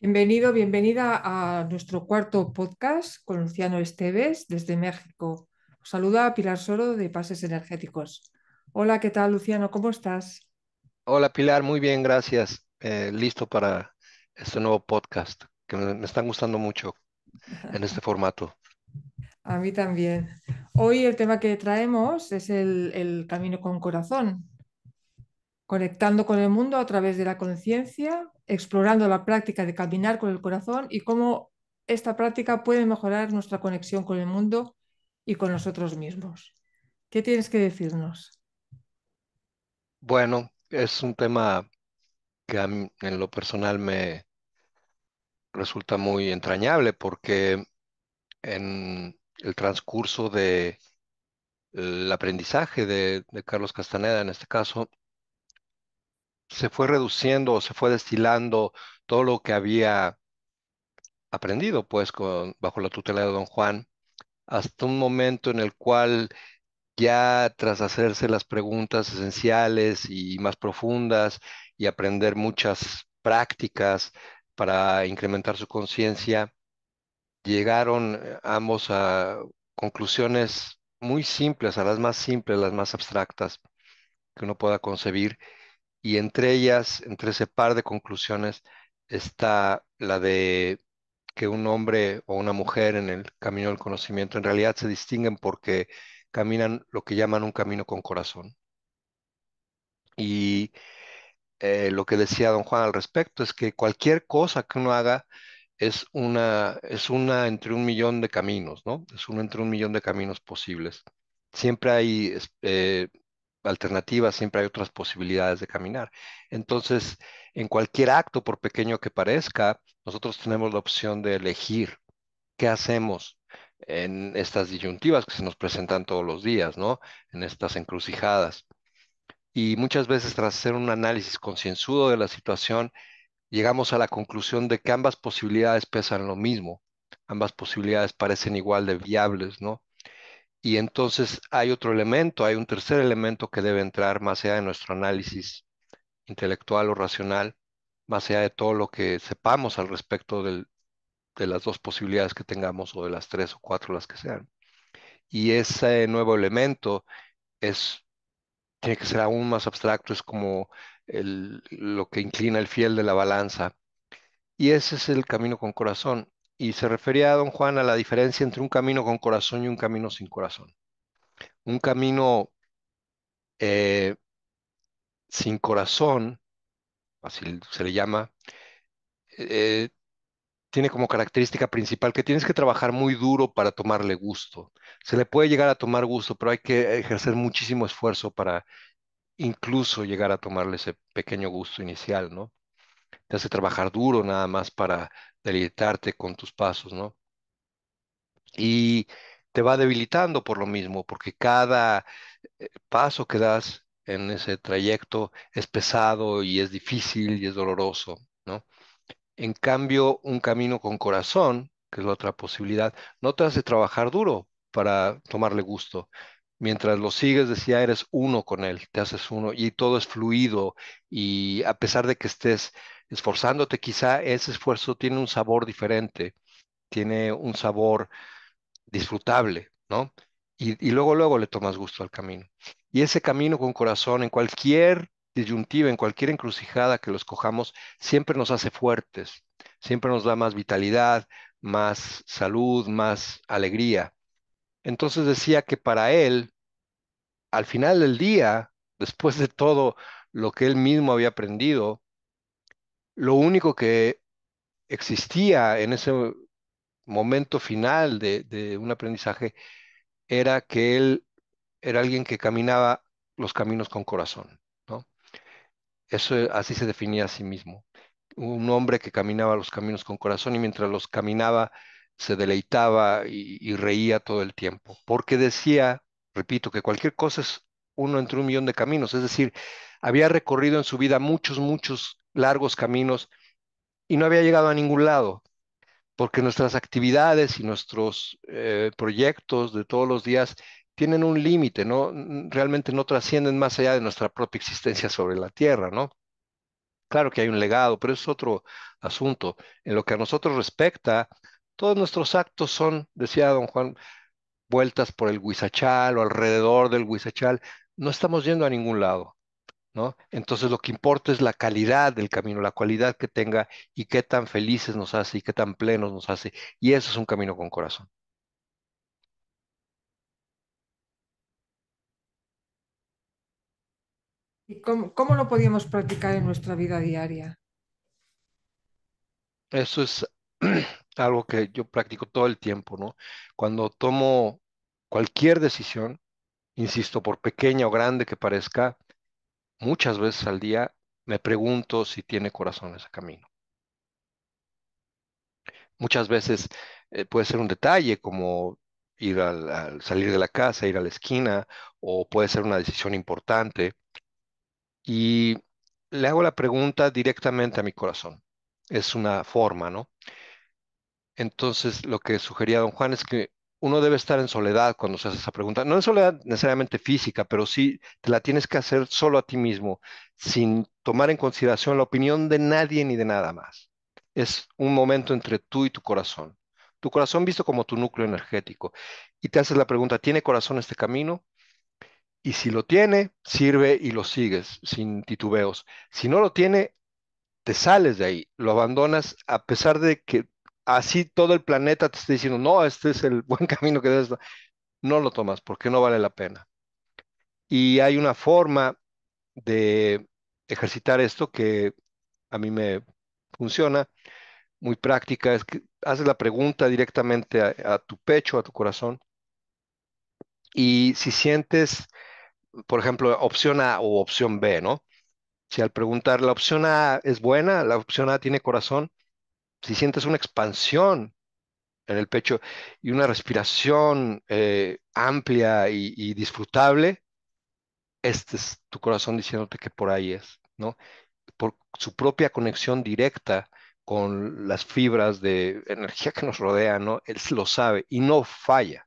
Bienvenido, bienvenida a nuestro cuarto podcast con Luciano Esteves desde México. Saluda saluda Pilar Soro de Pases Energéticos. Hola, ¿qué tal Luciano? ¿Cómo estás? Hola Pilar, muy bien, gracias. Eh, listo para este nuevo podcast que me, están gustando mucho en este formato. A mí también. Hoy el tema que traemos es el camino con corazón, conectando con el mundo a través de la conciencia, explorando la práctica de caminar con el corazón y cómo esta práctica puede mejorar nuestra conexión con el mundo y con nosotros mismos. ¿Qué tienes que decirnos? Bueno, es un tema que en lo personal me resulta muy entrañable porque en el transcurso del aprendizaje de Carlos Castaneda en este caso, se fue reduciendo o se fue destilando todo lo que había aprendido, pues, con, bajo la tutela de don Juan, hasta un momento en el cual ya tras hacerse las preguntas esenciales y más profundas y aprender muchas prácticas para incrementar su conciencia, llegaron eh, ambos a conclusiones muy simples, a las más simples, las más abstractas que uno pueda concebir, y entre ellas, entre ese par de conclusiones, está la de que un hombre o una mujer en el camino del conocimiento en realidad se distinguen porque caminan lo que llaman un camino con corazón. Y eh, lo que decía don Juan al respecto es que cualquier cosa que uno haga es una, es una entre un millón de caminos, ¿no? Es uno entre un millón de caminos posibles. Siempre hay eh, alternativas, siempre hay otras posibilidades de caminar. Entonces, en cualquier acto, por pequeño que parezca, nosotros tenemos la opción de elegir qué hacemos en estas disyuntivas que se nos presentan todos los días, ¿no? En estas encrucijadas. Y muchas veces tras hacer un análisis concienzudo de la situación, llegamos a la conclusión de que ambas posibilidades pesan lo mismo, ambas posibilidades parecen igual de viables, ¿no? Y entonces hay otro elemento, hay un tercer elemento que debe entrar más allá de nuestro análisis intelectual o racional, más allá de todo lo que sepamos al respecto de las dos posibilidades que tengamos o de las tres o cuatro las que sean. Y ese nuevo elemento es tiene que ser aún más abstracto, es como lo que inclina el fiel de la balanza. Y ese es el camino con corazón y se refería a don Juan a la diferencia entre un camino con corazón y un camino sin corazón. Un camino eh, sin corazón, así se le llama, eh, eh, tiene como característica principal que tienes que trabajar muy duro para tomarle gusto. Se le puede llegar a tomar gusto, pero hay que ejercer muchísimo esfuerzo para incluso llegar a tomarle ese pequeño gusto inicial, ¿no? Te hace trabajar duro nada más para deleitarte con tus pasos, ¿no? Y te va debilitando por lo mismo, porque cada eh, paso que das en ese trayecto es pesado y es difícil y es doloroso, ¿no? En cambio, un camino con corazón, que es la otra posibilidad, no te hace trabajar duro para tomarle gusto. Mientras lo sigues, decía, eres uno con él, te haces uno y todo es fluido y a pesar de que estés esforzándote, quizá ese esfuerzo tiene un sabor diferente, tiene un sabor disfrutable, ¿no? Y, luego, luego le tomas gusto al camino. Y ese camino con corazón, en cualquier disyuntiva, en cualquier encrucijada que lo cojamos, siempre nos hace fuertes, siempre nos da más vitalidad, más salud, más alegría. Entonces decía que para él, al final del día, después de todo lo que él mismo había aprendido, lo único que existía en ese momento final de, un aprendizaje era que él era alguien que caminaba los caminos con corazón. ¿no? Eso eh, así se definía a sí mismo. Un hombre que caminaba los caminos con corazón y mientras los caminaba se deleitaba y, y reía todo el tiempo. Porque decía, repito, que cualquier cosa es uno entre un millón de caminos. Es decir, había recorrido en su vida muchos, muchos largos caminos y no había llegado a ningún lado, porque nuestras actividades y nuestros eh, proyectos de todos los días tienen un límite, ¿no? Mm, realmente no trascienden más allá de nuestra propia existencia sobre la Tierra, ¿no? Claro que hay un legado, pero es otro asunto. En lo que a nosotros respecta, todos nuestros actos son, decía don Juan, vueltas por el Huizachal o alrededor del Huizachal. No estamos yendo a ningún lado. Entonces lo que importa es la calidad del camino, la cualidad que tenga y qué tan felices nos hace y qué tan plenos nos hace. Y eso es un camino con corazón. ¿Y cómo, lo podíamos practicar en nuestra vida diaria? Eso es algo que yo practico todo el tiempo, ¿no? Cuando tomo cualquier decisión, insisto, por pequeña o grande que parezca, muchas veces al día me pregunto si tiene corazón ese camino. Muchas veces eh, puede ser un detalle como ir al, salir de la casa, ir a la esquina, o puede ser una decisión importante. Y le hago la pregunta directamente a mi corazón. Es una forma, ¿no? Entonces, lo que sugería don Juan es que uno debe estar en soledad cuando se hace esa pregunta. No en soledad necesariamente física, pero sí te la tienes que hacer solo a ti mismo, sin tomar en consideración la opinión de nadie ni de nada más. Es un momento entre tú y tu corazón. Tu corazón visto como tu núcleo energético. Y te haces la pregunta, ¿tiene corazón este camino? Y si lo tiene, sirve y lo sigues sin titubeos. Si no lo tiene, te sales de ahí, lo abandonas a pesar de que así todo el planeta te está diciendo, no, este es el buen camino que debes, no lo tomas porque no vale la pena. Y hay una forma de ejercitar esto que a mí me funciona, muy práctica, es que haces la pregunta directamente a, a tu pecho, a tu corazón, y si sientes, por ejemplo, opción A o opción B, ¿no? Si al preguntar la opción A es buena, la opción A tiene corazón, si sientes una expansión en el pecho y una respiración eh, amplia y, disfrutable, este es tu corazón diciéndote que por ahí es, ¿no? Por su propia conexión directa con las fibras de energía que nos rodean, ¿no? Él lo sabe y no falla.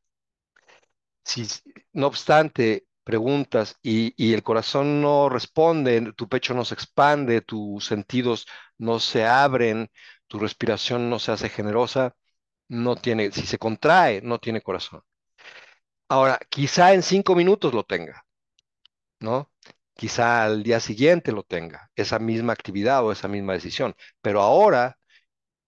Si, no obstante, preguntas y, y, el corazón no responde, tu pecho no se expande, tus sentidos no se abren, tu respiración no se hace generosa, no tiene, si se contrae, no tiene corazón. Ahora, quizá en cinco minutos lo tenga, ¿no? Quizá al día siguiente lo tenga, esa misma actividad o esa misma decisión, pero ahora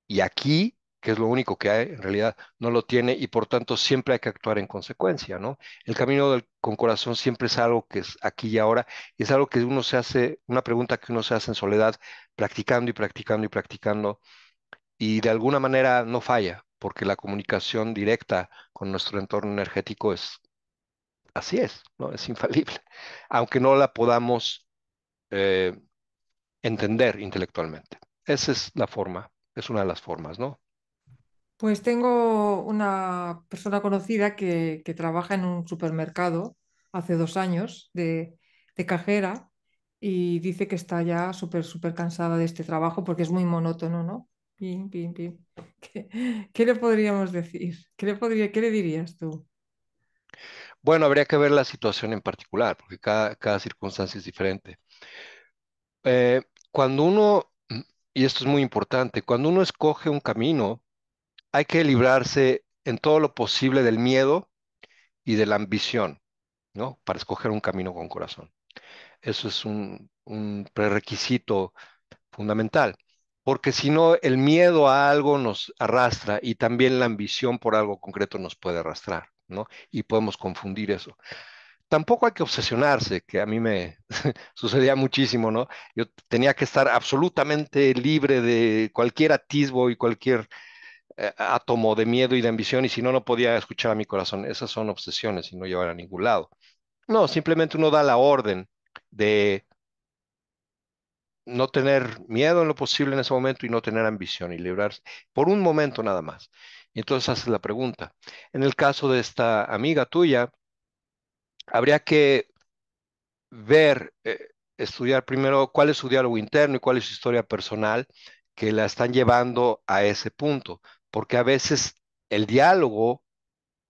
y aquí, que es lo único que hay, en realidad no lo tiene y por tanto siempre hay que actuar en consecuencia, ¿no? El camino con corazón siempre es algo que es aquí y ahora, y es algo que uno se hace, una pregunta que uno se hace en soledad, practicando y practicando y practicando y de alguna manera no falla, porque la comunicación directa con nuestro entorno energético es así es, ¿no? Es infalible, aunque no la podamos eh, entender intelectualmente. Esa es la forma, es una de las formas, ¿no? Pues tengo una persona conocida que, trabaja en un supermercado hace dos años de, de cajera y dice que está ya súper, súper cansada de este trabajo porque es muy monótono, ¿no? ¿Qué, le podríamos decir? ¿Qué le, podría, ¿Qué le dirías tú? Bueno, habría que ver la situación en particular, porque cada, circunstancia es diferente. Eh, cuando uno, y esto es muy importante, cuando uno escoge un camino, hay que librarse en todo lo posible del miedo y de la ambición, ¿no? Para escoger un camino con corazón. Eso es un, un prerequisito fundamental porque si no, el miedo a algo nos arrastra y también la ambición por algo concreto nos puede arrastrar, ¿no? Y podemos confundir eso. Tampoco hay que obsesionarse, que a mí me sucedía muchísimo, ¿no? Yo tenía que estar absolutamente libre de cualquier atisbo y cualquier eh, átomo de miedo y de ambición, y si no, no podía escuchar a mi corazón. Esas son obsesiones y no llevar a ningún lado. No, simplemente uno da la orden de no tener miedo en lo posible en ese momento y no tener ambición y librarse por un momento nada más. Y entonces haces la pregunta. En el caso de esta amiga tuya, habría que ver, eh, estudiar primero cuál es su diálogo interno y cuál es su historia personal que la están llevando a ese punto, porque a veces el diálogo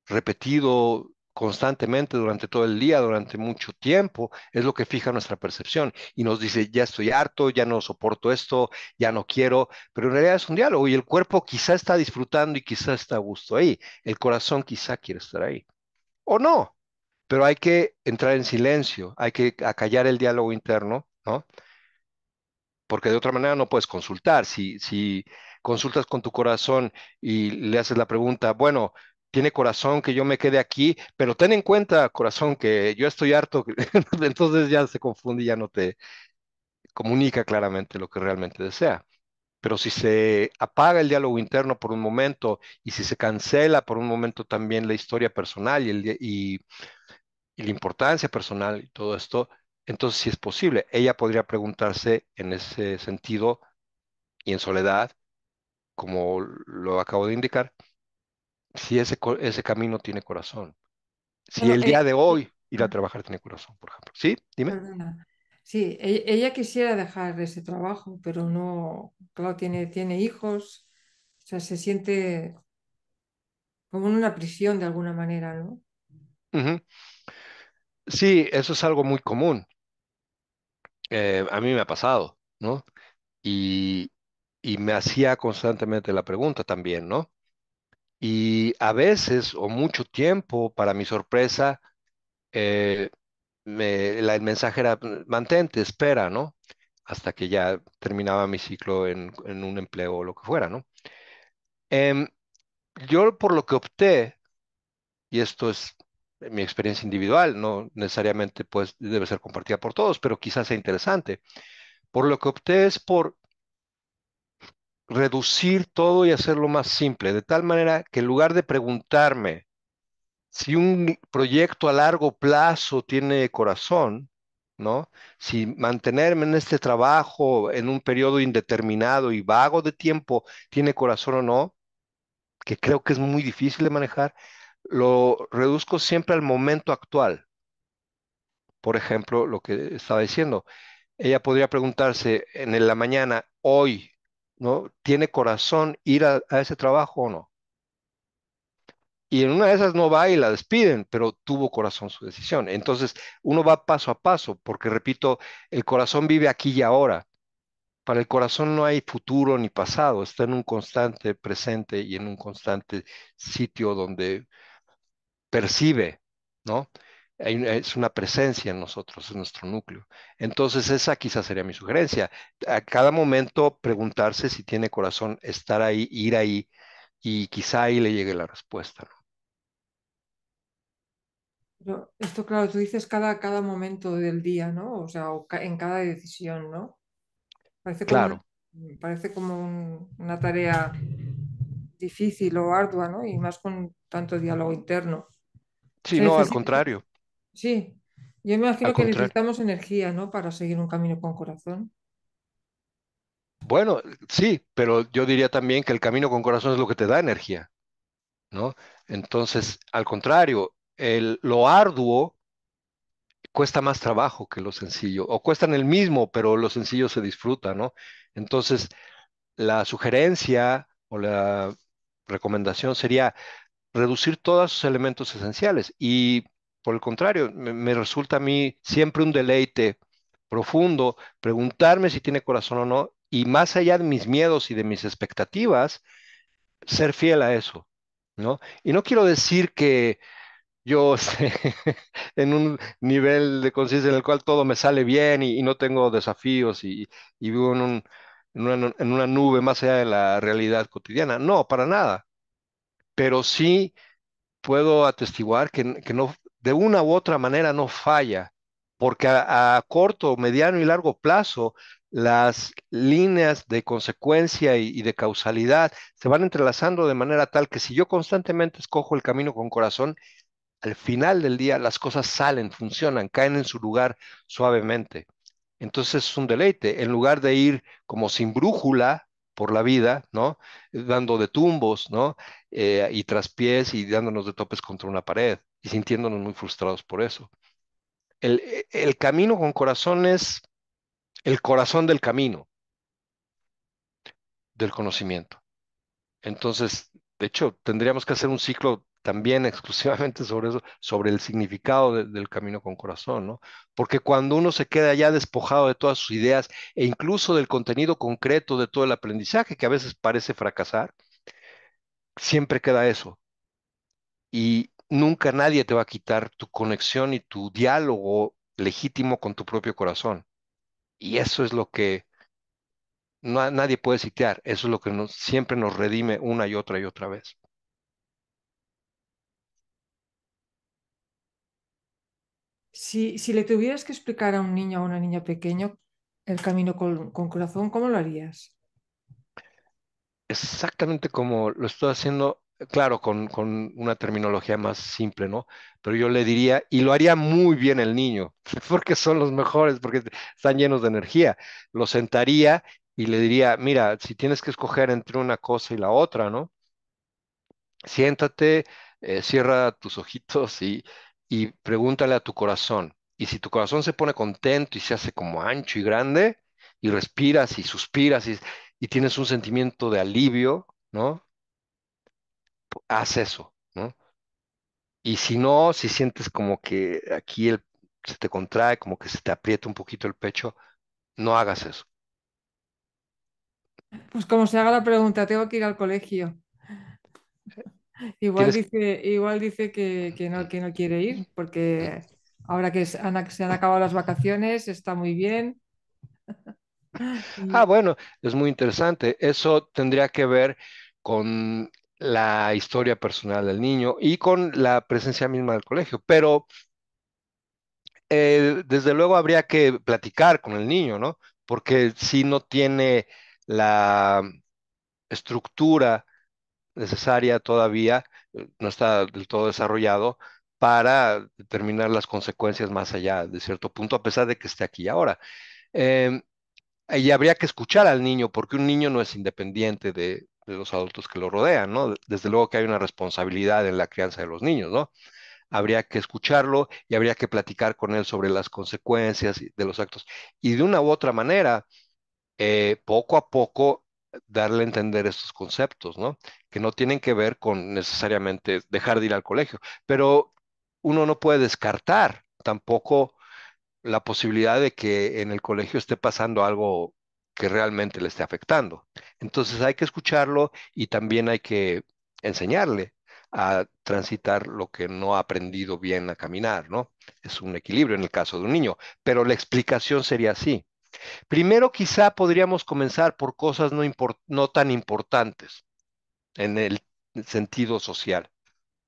repetido constantemente durante todo el día, durante mucho tiempo, es lo que fija nuestra percepción y nos dice, ya estoy harto, ya no soporto esto, ya no quiero, pero en realidad es un diálogo y el cuerpo quizá está disfrutando y quizá está a gusto ahí, el corazón quizá quiere estar ahí, o no, pero hay que entrar en silencio, hay que acallar el diálogo interno, ¿no? Porque de otra manera no puedes consultar, si, si consultas con tu corazón y le haces la pregunta, bueno, tiene corazón que yo me quede aquí, pero ten en cuenta, corazón, que yo estoy harto, entonces ya se confunde y ya no te comunica claramente lo que realmente desea. Pero si se apaga el diálogo interno por un momento y si se cancela por un momento también la historia personal y, el, y, la importancia personal y todo esto, entonces sí es posible. Ella podría preguntarse en ese sentido y en soledad, como lo acabo de indicar, si ese, ese camino tiene corazón. Si el eh, día de hoy ir a trabajar tiene corazón, por ejemplo. ¿Sí? Dime. Sí, e, ella quisiera dejar ese trabajo, pero no, claro, tiene, tiene hijos, o sea, se siente como en una prisión de alguna manera, ¿no? Sí, eso es algo muy común. Eh, a mí me ha pasado, ¿no? Y, y me hacía constantemente la pregunta también, ¿no? Y a veces, o mucho tiempo, para mi sorpresa, eh, la, el mensaje era, mantente, espera, ¿no? Hasta que ya terminaba mi ciclo en, un empleo o lo que fuera, ¿no? Em, yo por lo que opté, y esto es mi experiencia individual, no necesariamente pues debe ser compartida por todos, pero quizás sea interesante. Por lo que opté es por reducir todo y hacerlo más simple, de tal manera que en lugar de preguntarme si un proyecto a largo plazo tiene corazón, ¿no? Si mantenerme en este trabajo en un periodo indeterminado y vago de tiempo tiene corazón o no, que creo que es muy difícil de manejar, lo reduzco siempre al momento actual. Por ejemplo, lo que estaba diciendo, ella podría preguntarse en la mañana, hoy, ¿no? ¿Tiene corazón ir a, a ese trabajo o no? Y en una de esas no va y la despiden, pero tuvo corazón su decisión. Entonces, uno va paso a paso, porque repito, el corazón vive aquí y ahora. Para el corazón no hay futuro ni pasado, está en un constante presente y en un constante sitio donde percibe, ¿no? es una presencia en nosotros, en nuestro núcleo. Entonces esa quizás sería mi sugerencia. A cada momento preguntarse si tiene corazón, estar ahí, ir ahí y quizá ahí le llegue la respuesta. esto, claro, tú dices cada, cada momento del día, ¿no? O sea, en cada decisión, ¿no? Parece claro. parece como una tarea difícil o ardua, ¿no? Y más con tanto diálogo interno. Sí, no, al contrario. Sí, yo imagino que necesitamos energía, ¿no? Para seguir un camino con corazón. Bueno, sí, pero yo diría también que el camino con corazón es lo que te da energía, ¿no? Entonces, al contrario, el, lo arduo cuesta más trabajo que lo sencillo, o cuestan el mismo, pero lo sencillo se disfruta, ¿no? Entonces, la sugerencia o la recomendación sería reducir todos sus elementos esenciales y por el contrario, me, resulta a mí siempre un deleite profundo preguntarme si tiene corazón o no y más allá de mis miedos y de mis expectativas, ser fiel a eso, ¿no? Y no quiero decir que yo esté en un nivel de conciencia en el cual todo me sale bien y, no tengo desafíos y, vivo en, una, nube más allá de la realidad cotidiana. No, para nada. Pero sí puedo atestiguar que, que no de una u otra manera no falla, porque a, corto, mediano y largo plazo las líneas de consecuencia y, de causalidad se van entrelazando de manera tal que si yo constantemente escojo el camino con corazón, al final del día las cosas salen, funcionan, caen en su lugar suavemente. Entonces es un deleite, en lugar de ir como sin brújula por la vida, ¿no? Dando de tumbos, ¿no? Eh, y traspiés y dándonos de topes contra una pared y sintiéndonos muy frustrados por eso. El, e, el camino con corazón es el corazón del camino, del conocimiento. Entonces, de hecho, tendríamos que hacer un ciclo también exclusivamente sobre eso, sobre el significado del camino con corazón, ¿no? Porque cuando uno se queda ya despojado de todas sus ideas e incluso del contenido concreto de todo el aprendizaje, que a veces parece fracasar, siempre queda eso. Y, nunca nadie te va a quitar tu conexión y tu diálogo legítimo con tu propio corazón. Y eso es lo que no, nadie puede sitiar, eso es lo que siempre nos redime una y otra y otra vez. Si, si le tuvieras que explicar a un niño o a una niña pequeño el camino con, con corazón, ¿cómo lo harías? Exactamente como lo estoy haciendo claro, con, una terminología más simple, ¿no? Pero yo le diría, y lo haría muy bien el niño, porque son los mejores, porque están llenos de energía. Lo sentaría y le diría, mira, si tienes que escoger entre una cosa y la otra, ¿no? Siéntate, eh, cierra tus ojitos y, y pregúntale a tu corazón. Y si tu corazón se pone contento y se hace como ancho y grande, y respiras y suspiras y, y tienes un sentimiento de alivio, ¿no? haz eso, ¿no? Y si no, si sientes como que aquí se te contrae, como que se te aprieta un poquito el pecho, no hagas eso. Pues como se haga la pregunta, tengo que ir al colegio. Igual dice, igual dice que, que, no, quiere ir, porque ahora que se han acabado las vacaciones, está muy bien. Ah, bueno, es muy interesante. Eso tendría que ver con la historia personal del niño y con la presencia misma del colegio. Pero eh, desde luego habría que platicar con el niño, ¿no? Porque si no tiene la estructura necesaria todavía, eh, no está del todo desarrollado para determinar las consecuencias más allá de cierto punto, a pesar de que esté aquí ahora. Em, y habría que escuchar al niño, porque un niño no es independiente de, de los adultos que lo rodean, ¿no? Desde luego que hay una responsabilidad en la crianza de los niños, ¿no? Habría que escucharlo y habría que platicar con él sobre las consecuencias de los actos. Y de una u otra manera, eh, poco a poco, eh, darle a entender estos conceptos, ¿no? Que no tienen que ver con necesariamente dejar de ir al colegio, pero uno no puede descartar tampoco la posibilidad de que en el colegio esté pasando algo que realmente le esté afectando. Entonces hay que escucharlo y también hay que enseñarle a transitar lo que no ha aprendido bien a caminar, ¿no? Es un equilibrio en el caso de un niño, pero la explicación sería así. Primero quizá podríamos comenzar por cosas no, no tan importantes en el sentido social,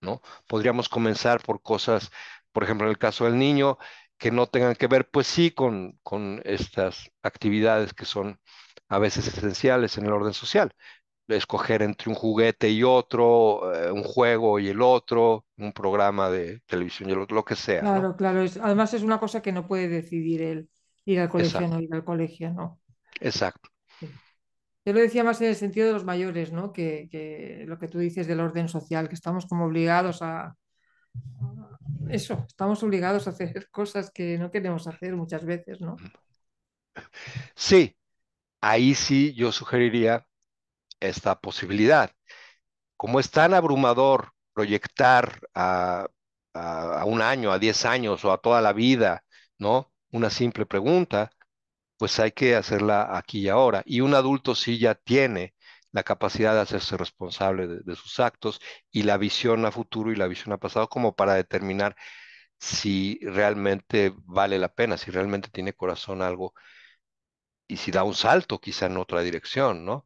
¿no? Podríamos comenzar por cosas, por ejemplo, en el caso del niño, que no tengan que ver, pues sí, con, estas actividades que son a veces esenciales en el orden social. Escoger entre un juguete y otro, eh, un juego y el otro, un programa de televisión y el otro, lo que sea. Claro, claro. además es una cosa que no puede decidir él, ir al colegio o no ir al colegio, ¿no? Exacto. Yo lo decía más en el sentido de los mayores, ¿no? que, lo que tú dices del orden social, que estamos como obligados a, eso, estamos obligados a hacer cosas que no queremos hacer muchas veces, ¿no? Sí, ahí sí yo sugeriría esta posibilidad. Como es tan abrumador proyectar a, un año, a diez años o a toda la vida, ¿no? Una simple pregunta, pues hay que hacerla aquí y ahora. Y un adulto sí ya tiene la capacidad de hacerse responsable de, sus actos y la visión a futuro y la visión a pasado como para determinar si realmente vale la pena, si realmente tiene corazón algo y si da un salto quizá en otra dirección, ¿no?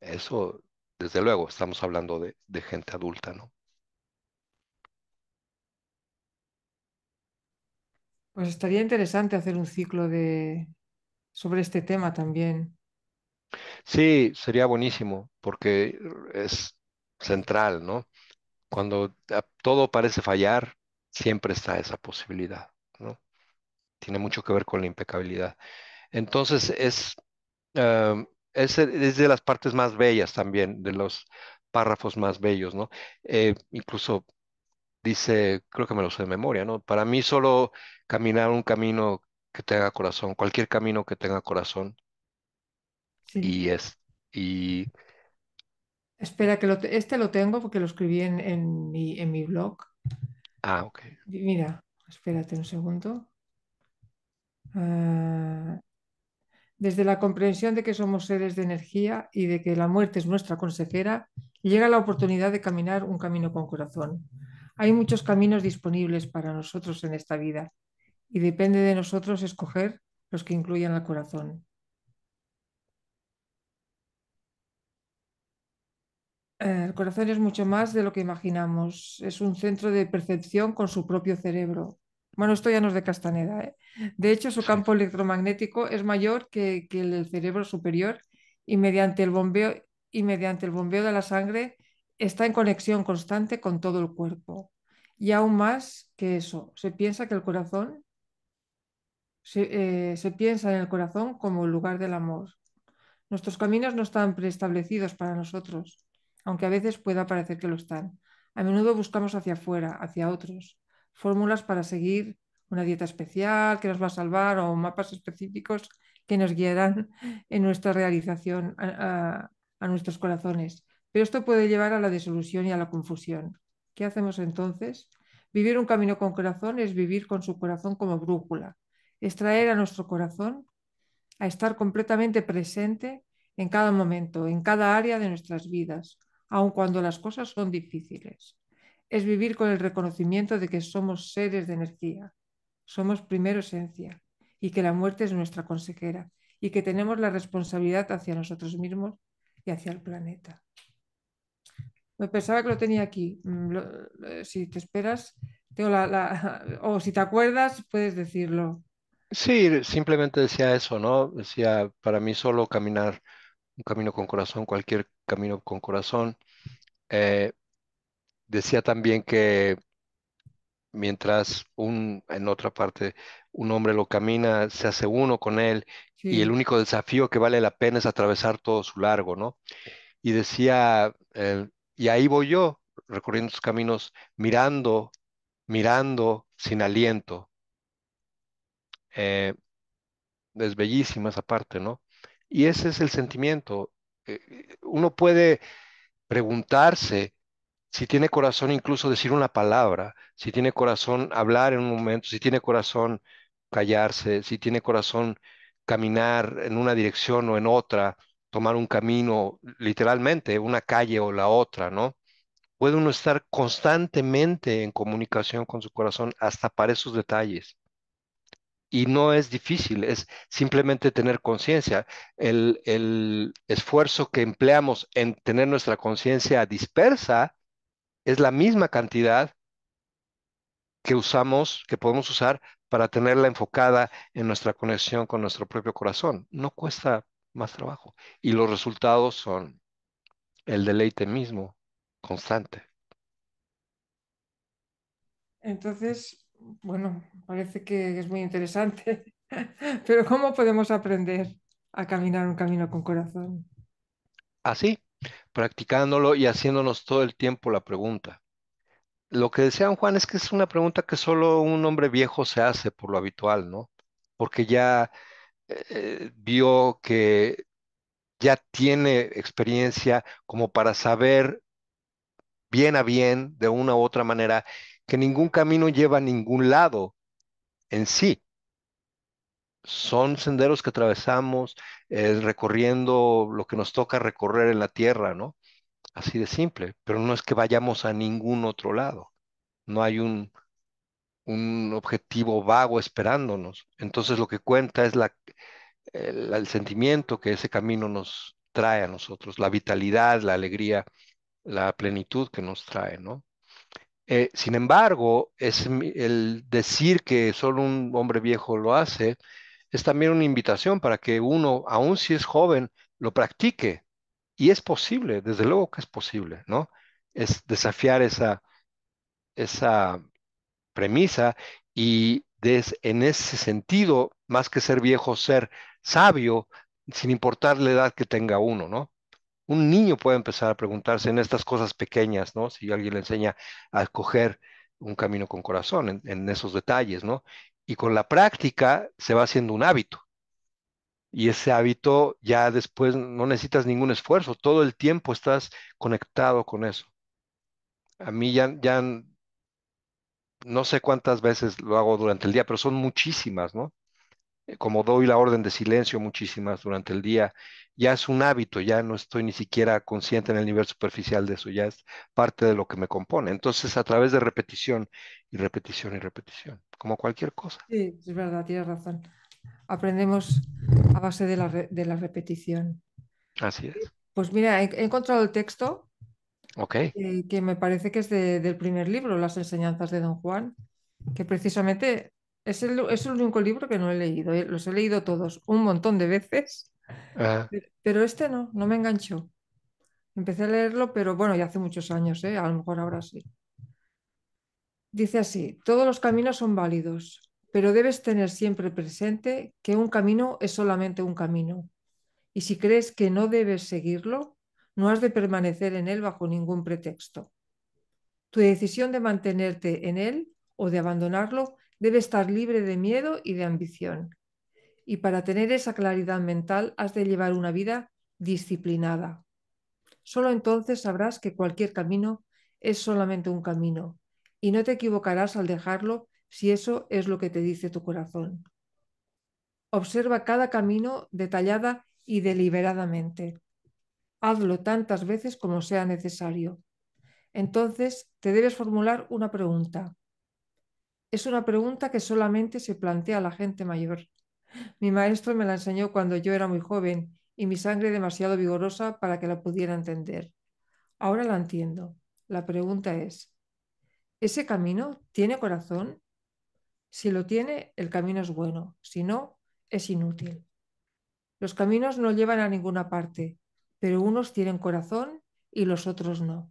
Eso, desde luego, estamos hablando de, de gente adulta, ¿no? Pues estaría interesante hacer un ciclo de sobre este tema también. Sí, sería buenísimo, porque es central, ¿no? Cuando todo parece fallar, siempre está esa posibilidad, ¿no? Tiene mucho que ver con la impecabilidad. Entonces, es, em, de las partes más bellas también, de los párrafos más bellos, ¿no? Eh, incluso dice, creo que me lo sé de memoria, ¿no? Para mí solo caminar un camino que tenga corazón, cualquier camino que tenga corazón, y es. Y... Espera, que este lo tengo porque lo escribí en, mi, blog. Ah, ok. Mira, espérate un segundo. Ah, desde la comprensión de que somos seres de energía y de que la muerte es nuestra consejera, llega la oportunidad de caminar un camino con corazón. Hay muchos caminos disponibles para nosotros en esta vida y depende de nosotros escoger los que incluyan al corazón. Eh, el corazón es mucho más de lo que imaginamos. Es un centro de percepción con su propio cerebro. Bueno, esto ya no es de Castaneda. ¿eh? De hecho, su campo electromagnético es mayor que, el del cerebro superior y mediante, el bombeo, y mediante el bombeo de la sangre está en conexión constante con todo el cuerpo. Y aún más que eso, se piensa que el corazón, se, eh, se piensa en el corazón como el lugar del amor. Nuestros caminos no están preestablecidos para nosotros aunque a veces pueda parecer que lo están. A menudo buscamos hacia afuera, hacia otros, fórmulas para seguir una dieta especial que nos va a salvar o mapas específicos que nos guiarán en nuestra realización a, nuestros corazones. Pero esto puede llevar a la desilusión y a la confusión. ¿Qué hacemos entonces? Vivir un camino con corazón es vivir con su corazón como brújula, extraer a nuestro corazón a estar completamente presente en cada momento, en cada área de nuestras vidas, aun cuando las cosas son difíciles. Es vivir con el reconocimiento de que somos seres de energía, somos primero esencia y que la muerte es nuestra consejera y que tenemos la responsabilidad hacia nosotros mismos y hacia el planeta. Me pensaba que lo tenía aquí. Mm, eh, si te esperas, tengo o si te acuerdas, puedes decirlo. Sí, simplemente decía eso, ¿no? Decía, para mí solo caminar un camino con corazón, cualquier camino con corazón. Eh, decía también que mientras un, en otra parte, un hombre lo camina, se hace uno con él y el único desafío que vale la pena es atravesar todo su largo, ¿no? Y decía, eh, y ahí voy yo, recorriendo sus caminos, mirando, mirando sin aliento. Eh, es bellísima esa parte, ¿no? Y ese es el sentimiento. Eh, eh, uno puede preguntarse si tiene corazón incluso decir una palabra, si tiene corazón hablar en un momento, si tiene corazón callarse, si tiene corazón caminar en una dirección o en otra, tomar un camino, literalmente, una calle o la otra, ¿no? Puede uno estar constantemente en comunicación con su corazón hasta para esos detalles y no es difícil, es simplemente tener conciencia. El, esfuerzo que empleamos en tener nuestra conciencia dispersa es la misma cantidad que usamos, que podemos usar para tenerla enfocada en nuestra conexión con nuestro propio corazón. No cuesta más trabajo. Y los resultados son el deleite mismo, constante. Entonces, bueno, parece que es muy interesante, pero ¿cómo podemos aprender a caminar un camino con corazón? Así, practicándolo y haciéndonos todo el tiempo la pregunta. Lo que decía Juan es que es una pregunta que solo un hombre viejo se hace por lo habitual, ¿no? Porque ya eh, eh, vio que ya tiene experiencia como para saber bien a bien, de una u otra manera, que ningún camino lleva a ningún lado en sí. Son senderos que atravesamos eh, recorriendo lo que nos toca recorrer en la tierra, ¿no? Así de simple, pero no es que vayamos a ningún otro lado. No hay un, un objetivo vago esperándonos. Entonces lo que cuenta es la, el, sentimiento que ese camino nos trae a nosotros, la vitalidad, la alegría, la plenitud que nos trae, ¿no? Eh, sin embargo, es, el decir que solo un hombre viejo lo hace es también una invitación para que uno, aun si es joven, lo practique. Y es posible, desde luego que es posible, ¿no? Es desafiar esa, esa premisa y en ese sentido, más que ser viejo, ser sabio, sin importar la edad que tenga uno, ¿no? un niño puede empezar a preguntarse en estas cosas pequeñas, ¿no? Si alguien le enseña a escoger un camino con corazón, en, esos detalles, ¿no? Y con la práctica se va haciendo un hábito. Y ese hábito ya después no necesitas ningún esfuerzo, todo el tiempo estás conectado con eso. A mí ya, ya no sé cuántas veces lo hago durante el día, pero son muchísimas, ¿no? Eh, como doy la orden de silencio muchísimas durante el día, ya es un hábito, ya no estoy ni siquiera consciente en el nivel superficial de eso, ya es parte de lo que me compone. Entonces, a través de repetición y repetición y repetición, como cualquier cosa. Sí, es verdad, tienes razón. Aprendemos a base de la, repetición. Así es. Pues mira, he, encontrado el texto eh, que me parece que es del primer libro, Las enseñanzas de Don Juan, que precisamente es el, único libro que no he leído. Eh, los he leído todos un montón de veces, pero este no, no me enganchó. Empecé a leerlo, pero bueno, ya hace muchos años, eh, a lo mejor ahora sí. Dice así, todos los caminos son válidos, pero debes tener siempre presente que un camino es solamente un camino. Y si crees que no debes seguirlo, no has de permanecer en él bajo ningún pretexto. Tu decisión de mantenerte en él o de abandonarlo debe estar libre de miedo y de ambición. Y para tener esa claridad mental has de llevar una vida disciplinada. Solo entonces sabrás que cualquier camino es solamente un camino y no te equivocarás al dejarlo si eso es lo que te dice tu corazón. Observa cada camino detallada y deliberadamente. Hazlo tantas veces como sea necesario. Entonces te debes formular una pregunta es una pregunta que solamente se plantea a la gente mayor. Mi maestro me la enseñó cuando yo era muy joven y mi sangre demasiado vigorosa para que la pudiera entender. Ahora la entiendo. La pregunta es, ¿ese camino tiene corazón? Si lo tiene, el camino es bueno, si no, es inútil. Los caminos no llevan a ninguna parte, pero unos tienen corazón y los otros no.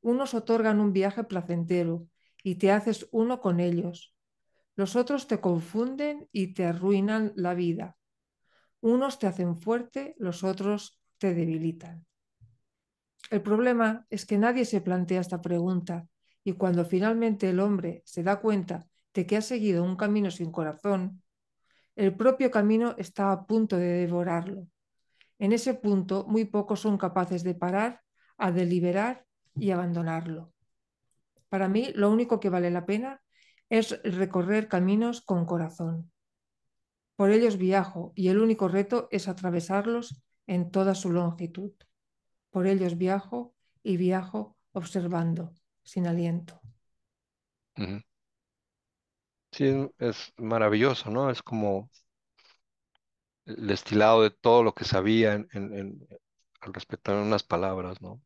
Unos otorgan un viaje placentero y te haces uno con ellos. Los otros te confunden y te arruinan la vida. Unos te hacen fuerte, los otros te debilitan. El problema es que nadie se plantea esta pregunta y cuando finalmente el hombre se da cuenta de que ha seguido un camino sin corazón, el propio camino está a punto de devorarlo. En ese punto muy pocos son capaces de parar, a deliberar y abandonarlo. Para mí lo único que vale la pena es recorrer caminos con corazón. Por ellos viajo y el único reto es atravesarlos en toda su longitud. Por ellos viajo y viajo observando, sin aliento. Sí, es maravilloso, ¿no? Es como el destilado de todo lo que sabía al respecto de unas palabras, ¿no?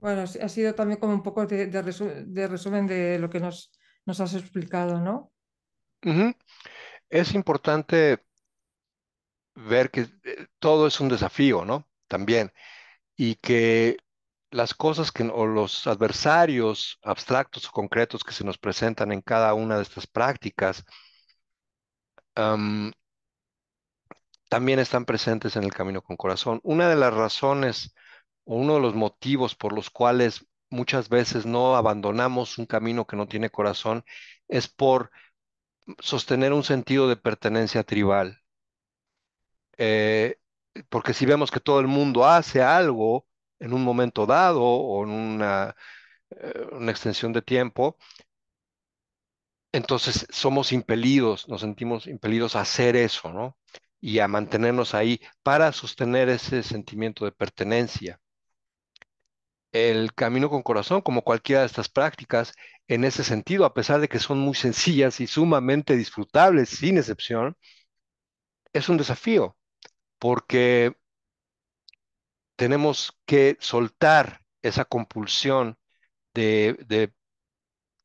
Bueno, ha sido también como un poco de, resumen de lo que nos, nos has explicado, ¿no? Es importante ver que eh, todo es un desafío, ¿no? También. Y que las cosas que, o los adversarios abstractos o concretos que se nos presentan en cada una de estas prácticas también están presentes en el camino con corazón. Una de las razones uno de los motivos por los cuales muchas veces no abandonamos un camino que no tiene corazón es por sostener un sentido de pertenencia tribal. Eh, porque si vemos que todo el mundo hace algo en un momento dado o en una, eh, una extensión de tiempo, entonces somos impelidos, nos sentimos impelidos a hacer eso, ¿no? Y a mantenernos ahí para sostener ese sentimiento de pertenencia el camino con corazón, como cualquiera de estas prácticas, en ese sentido, a pesar de que son muy sencillas y sumamente disfrutables, sin excepción, es un desafío, porque tenemos que soltar esa compulsión de, de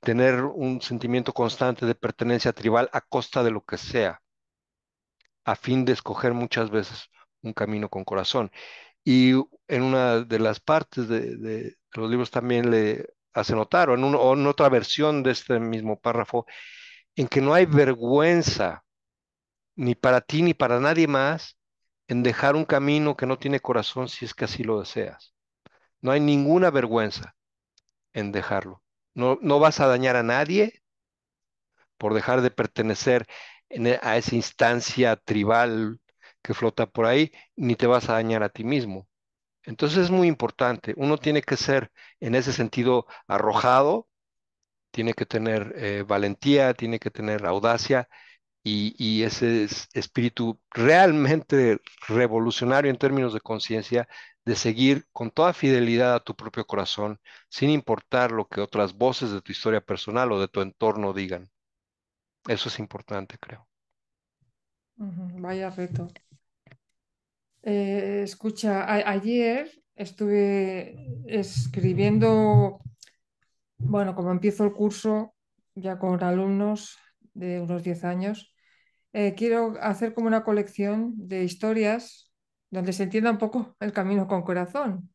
tener un sentimiento constante de pertenencia tribal a costa de lo que sea, a fin de escoger muchas veces un camino con corazón. Y en una de las partes de, los libros también le hace notar, o en, otra versión de este mismo párrafo, en que no hay vergüenza ni para ti ni para nadie más en dejar un camino que no tiene corazón si es que así lo deseas. No hay ninguna vergüenza en dejarlo. No, no vas a dañar a nadie por dejar de pertenecer e, a esa instancia tribal que flota por ahí, ni te vas a dañar a ti mismo. Entonces es muy importante, uno tiene que ser en ese sentido arrojado, tiene que tener eh, valentía, tiene que tener audacia y, ese espíritu realmente revolucionario en términos de conciencia de seguir con toda fidelidad a tu propio corazón, sin importar lo que otras voces de tu historia personal o de tu entorno digan. Eso es importante, creo. Vaya reto. Eh, escucha, ayer estuve escribiendo, bueno, como empiezo el curso ya con alumnos de unos 10 años, eh, quiero hacer como una colección de historias donde se entienda un poco el camino con corazón.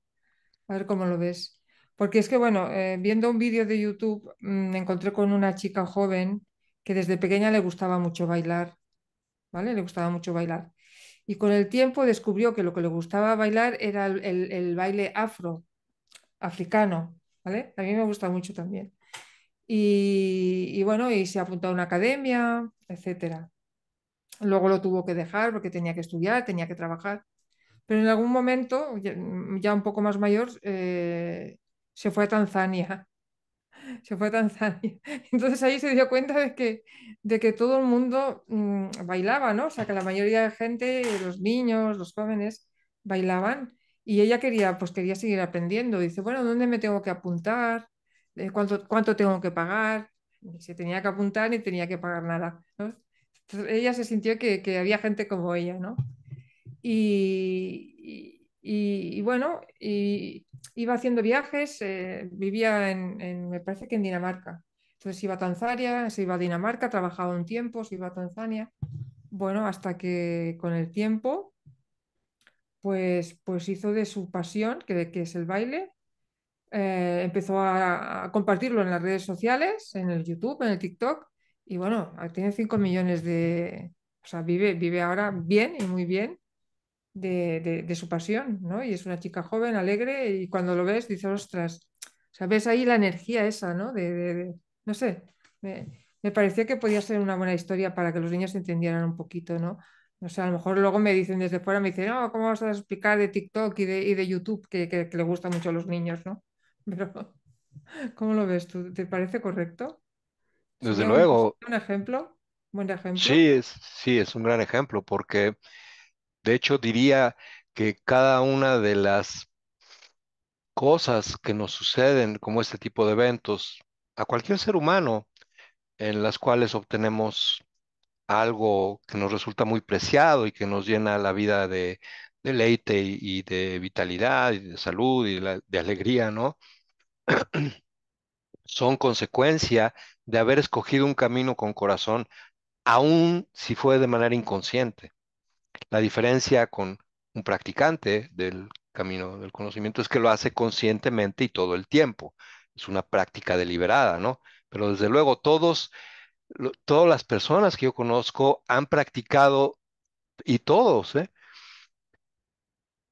A ver cómo lo ves. Porque es que, bueno, eh, viendo un vídeo de YouTube mm, me encontré con una chica joven que desde pequeña le gustaba mucho bailar, ¿vale? Le gustaba mucho bailar y con el tiempo descubrió que lo que le gustaba bailar era el, el, baile afro, africano, ¿vale? A mí me gusta mucho también. Y, bueno, y se apuntado a una academia, etcétera. Luego lo tuvo que dejar porque tenía que estudiar, tenía que trabajar. Pero en algún momento, ya, un poco más mayor, eh, se fue a Tanzania se fue a Entonces ahí se dio cuenta de que, de que todo el mundo mm, bailaba, ¿no? O sea, que la mayoría de gente, los niños, los jóvenes, bailaban y ella quería, pues quería seguir aprendiendo. dice, bueno, ¿dónde me tengo que apuntar? Eh, ¿Cuánto, cuánto tengo que pagar? Ni se tenía que apuntar ni tenía que pagar nada. ella se sintió que, que, había gente como ella, ¿no? Y, y, y bueno, y, iba haciendo viajes, eh, vivía en, me parece que en Dinamarca. Entonces iba a Tanzania, se iba a Dinamarca, trabajaba un tiempo, se iba a Tanzania. Bueno, hasta que con el tiempo, pues, pues hizo de su pasión, que, es el baile, eh, empezó a, compartirlo en las redes sociales, en el YouTube, en el TikTok, y bueno, tiene 5 millones de... O sea, vive, vive ahora bien y muy bien, de, su pasión, ¿no? Y es una chica joven, alegre, y cuando lo ves dices, ostras, sabes ahí la energía esa, ¿no? De, no sé, me, me, pareció que podía ser una buena historia para que los niños entendieran un poquito, ¿no? O sea, a lo mejor luego me dicen desde fuera, me dicen, no, oh, ¿cómo vas a explicar de TikTok y de, de YouTube que, le gusta mucho a los niños, ¿no? Pero, ¿cómo lo ves tú? ¿Te parece correcto? Desde luego. ¿Un ejemplo? ¿Un buen ejemplo? Sí, sí, es un gran ejemplo porque de hecho, diría que cada una de las cosas que nos suceden, como este tipo de eventos, a cualquier ser humano, en las cuales obtenemos algo que nos resulta muy preciado y que nos llena la vida de deleite y, de vitalidad y de salud y de alegría, ¿no? Son consecuencia de haber escogido un camino con corazón, aun si fue de manera inconsciente. La diferencia con un practicante del camino del conocimiento es que lo hace conscientemente y todo el tiempo. Es una práctica deliberada, ¿no? Pero desde luego todos, todas las personas que yo conozco han practicado y todos, ¿eh?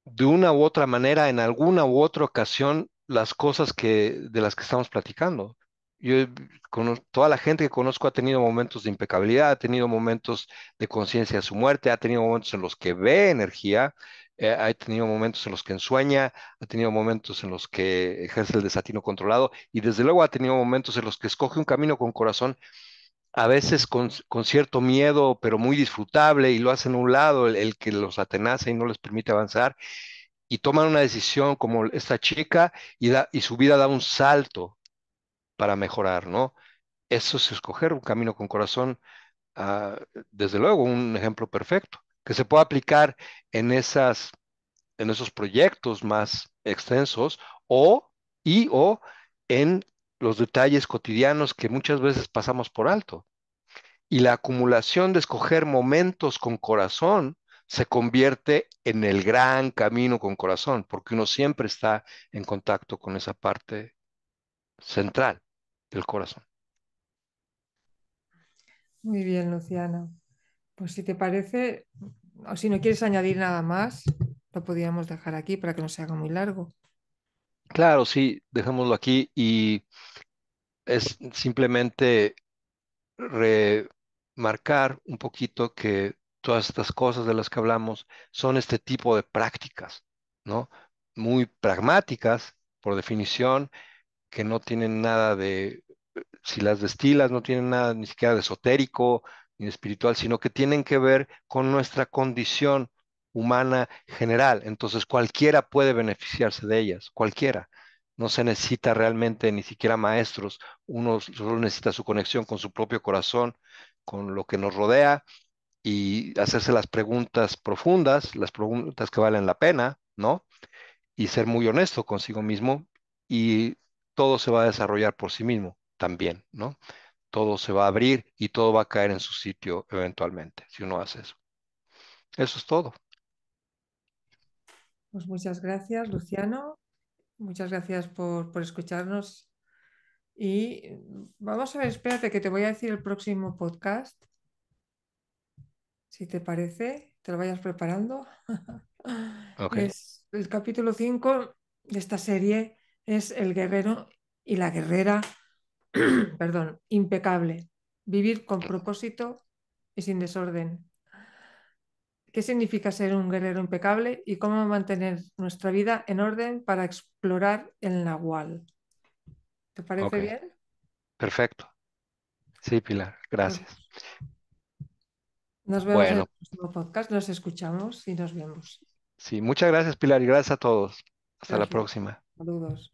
de una u otra manera, en alguna u otra ocasión, las cosas que, de las que estamos platicando yo con, toda la gente que conozco ha tenido momentos de impecabilidad, ha tenido momentos de conciencia de su muerte, ha tenido momentos en los que ve energía, eh, ha tenido momentos en los que ensueña, ha tenido momentos en los que ejerce el desatino controlado y desde luego ha tenido momentos en los que escoge un camino con corazón, a veces con, cierto miedo, pero muy disfrutable y lo hace en un lado, el, que los atenaza y no les permite avanzar. Y toman una decisión como esta chica y su vida da un salto para mejorar, ¿no? Eso es escoger un camino con corazón, ah, desde luego, un ejemplo perfecto, que se puede aplicar en, esas, en esos proyectos más extensos o y o en los detalles cotidianos que muchas veces pasamos por alto. Y la acumulación de escoger momentos con corazón se convierte en el gran camino con corazón, porque uno siempre está en contacto con esa parte central del corazón. Muy bien, Luciano Pues si te parece, o si no quieres añadir nada más, lo podríamos dejar aquí para que no se haga muy largo. Claro, sí, dejémoslo aquí y es simplemente remarcar un poquito que todas estas cosas de las que hablamos son este tipo de prácticas, ¿no? Muy pragmáticas, por definición, que no tienen nada de, si las destilas, no tienen nada ni siquiera de esotérico ni espiritual, sino que tienen que ver con nuestra condición humana general. Entonces cualquiera puede beneficiarse de ellas, cualquiera. No se necesita realmente ni siquiera maestros, uno solo necesita su conexión con su propio corazón, con lo que nos rodea y hacerse las preguntas profundas, las preguntas que valen la pena, ¿no? Y ser muy honesto consigo mismo y todo se va a desarrollar por sí mismo también, ¿no? Todo se va a abrir y todo va a caer en su sitio eventualmente, si uno hace eso. Eso es todo. Pues muchas gracias, Luciano. Muchas gracias por, escucharnos. Y vamos a ver, espérate que te voy a decir el próximo podcast. Si te parece, te lo vayas preparando. Okay. Es el capítulo 5 de esta serie es el guerrero y la guerrera, perdón, impecable. Vivir con propósito y sin desorden. ¿Qué significa ser un guerrero impecable y cómo mantener nuestra vida en orden para explorar el nahual? ¿Te parece bien? Perfecto. Sí, Pilar, gracias. Nos vemos en el próximo podcast, nos escuchamos y nos vemos. Sí, muchas gracias, Pilar, y gracias a todos. Hasta la próxima. Saludos.